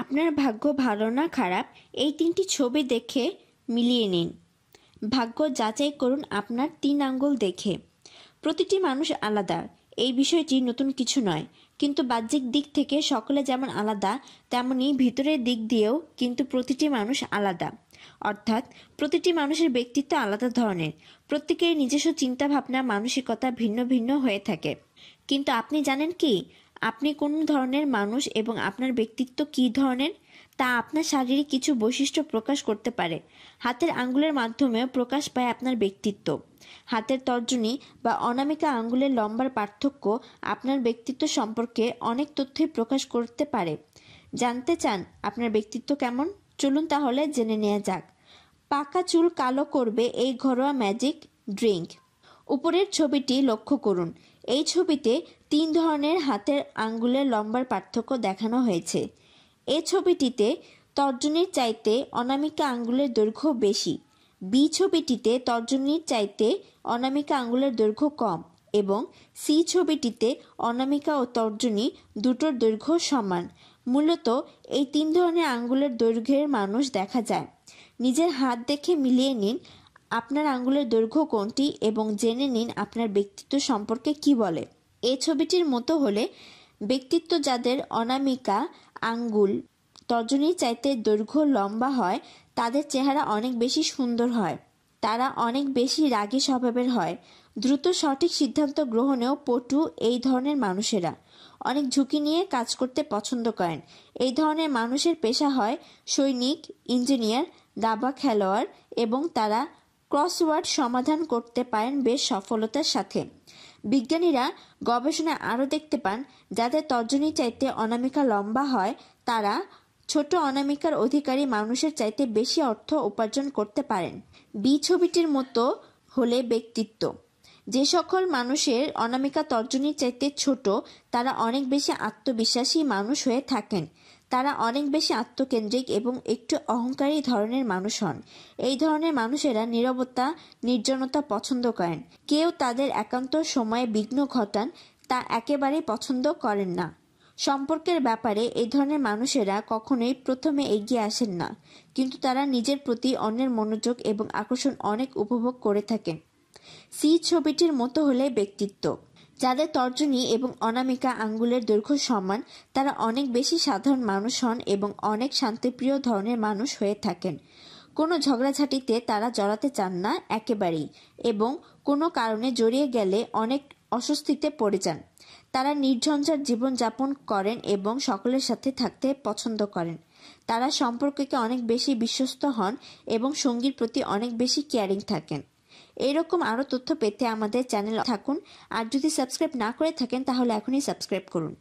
আপনার ভাগ্য ভালো না খারাপ এই তিনটি ছবি দেখে মিলিয়ে নিন ভাগ্য যাচাই করুন আপনার তিন আঙ্গুল দেখে প্রতিটি মানুষ আলাদা এই বিষয়টি নতুন কিছু নয় কিন্তু বাহ্যিক দিক থেকে সকলে যেমন আলাদা তেমনি ভিতরের দিক দিয়েও কিন্তু প্রতিটি মানুষ আলাদা অর্থাৎ প্রতিটি মানুষের ব্যক্তিত্ব আলাদা ধরনের প্রত্যেকের নিজস্ব চিন্তাভাবনা মানসিকতা ভিন্ন ভিন্ন হয়ে থাকে কিন্তু আপনি জানেন কি আপনি কোন ধরনের মানুষ এবং আপনার ব্যক্তিত্ব কি ধরনের তা আপনার শারীরিক কিছু বৈশিষ্ট্য প্রকাশ করতে পারে হাতের আঙ্গুলের মাধ্যমে প্রকাশ পায় আপনার ব্যক্তিত্ব হাতের তর্জনী বা অনামিকা আঙ্গুলের লম্বার পার্থক্য আপনার ব্যক্তিত্ব সম্পর্কে অনেক তথ্যই প্রকাশ করতে পারে জানতে চান আপনার ব্যক্তিত্ব কেমন চলুন তাহলে জেনে নেওয়া যাক পাকা চুল কালো করবে এই ঘরোয়া ম্যাজিক ড্রিঙ্ক উপরের ছবিটি লক্ষ্য করুন এই ছবিতে তিন ধরনের হাতের আঙ্গুলের লম্বার পার্থক্য দেখানো হয়েছে এ ছবিটিতে তর্জনীর চাইতে অনামিকা আঙ্গুলের দৈর্ঘ্য বেশি বি ছবিটিতে তর্জনীর চাইতে অনামিকা আঙ্গুলের দৈর্ঘ্য কম এবং সি ছবিটিতে অনামিকা ও তর্জনী দুটোর দৈর্ঘ্য সমান মূলত এই তিন ধরনের আঙ্গুলের দৈর্ঘ্যের মানুষ দেখা যায় নিজের হাত দেখে মিলিয়ে নিন আপনার আঙ্গুলের দৈর্ঘ্য কোনটি এবং জেনে নিন আপনার ব্যক্তিত্ব সম্পর্কে কি বলে এ ছবিটির মতো হলে ব্যক্তিত্ব যাদের অনামিকা আঙ্গুল তর্জনীর চাইতে দৈর্ঘ্য লম্বা হয় তাদের চেহারা অনেক বেশি সুন্দর হয় তারা অনেক বেশি রাগী স্বভাবের হয় দ্রুত সঠিক সিদ্ধান্ত গ্রহণেও পটু এই ধরনের মানুষেরা অনেক ঝুঁকি নিয়ে কাজ করতে পছন্দ করেন এই ধরনের মানুষের পেশা হয় সৈনিক ইঞ্জিনিয়ার দাবা খেলোয়াড় এবং তারা ক্রসওয়ার্ড সমাধান করতে পারেন বেশ সফলতার সাথে বিজ্ঞানীরা গবেষণায় আরও দেখতে পান যাদের তর্জনী চাইতে অনামিকা লম্বা হয় তারা ছোট অনামিকার অধিকারী মানুষের চাইতে বেশি অর্থ উপার্জন করতে পারেন বি ছবিটির মতো হলে ব্যক্তিত্ব যে সকল মানুষের অনামিকা তর্জনীর চাইতে ছোট তারা অনেক বেশি আত্মবিশ্বাসী মানুষ হয়ে থাকেন তারা অনেক বেশি আত্মকেন্দ্রিক এবং একটু অহংকারী ধরনের মানুষ হন এই ধরনের মানুষেরা নিরবতা নির্জনতা পছন্দ করেন কেউ তাদের একান্ত সময়ে বিঘ্ন ঘটান তা একেবারেই পছন্দ করেন না সম্পর্কের ব্যাপারে এই ধরনের মানুষেরা কখনোই প্রথমে এগিয়ে আসেন না কিন্তু তারা নিজের প্রতি অন্যের মনোযোগ এবং আকর্ষণ অনেক উপভোগ করে থাকেন সি ছবিটির মতো হলে ব্যক্তিত্ব যাদের তর্জনী এবং অনামিকা আঙ্গুলের দৈর্ঘ্য সমান তারা অনেক বেশি সাধারণ মানুষ হন এবং অনেক শান্তিপ্রিয় ধরনের মানুষ হয়ে থাকেন কোনো ঝগড়াঝাটিতে তারা জড়াতে চান না একেবারেই এবং কোনো কারণে জড়িয়ে গেলে অনেক অস্বস্তিতে পড়ে যান তারা নির্ঝঞ্ঝার জীবনযাপন করেন এবং সকলের সাথে থাকতে পছন্দ করেন তারা সম্পর্ককে অনেক বেশি বিশ্বস্ত হন এবং সঙ্গীর প্রতি অনেক বেশি কেয়ারিং থাকেন এরকম আরও তথ্য পেতে আমাদের চ্যানেল থাকুন আর যদি সাবস্ক্রাইব না করে থাকেন তাহলে এখনই সাবস্ক্রাইব করুন